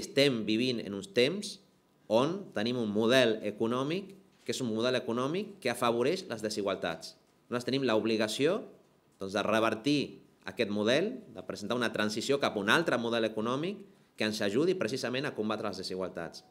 estem vivint en uns temps on tenim un model econòmic que és un model econòmic que afavoreix les desigualtats. Nosaltres tenim l'obligació doncs, de revertir aquest model, de presentar una transició cap a un altre model econòmic que ens ajudi precisament a combatre les desigualtats.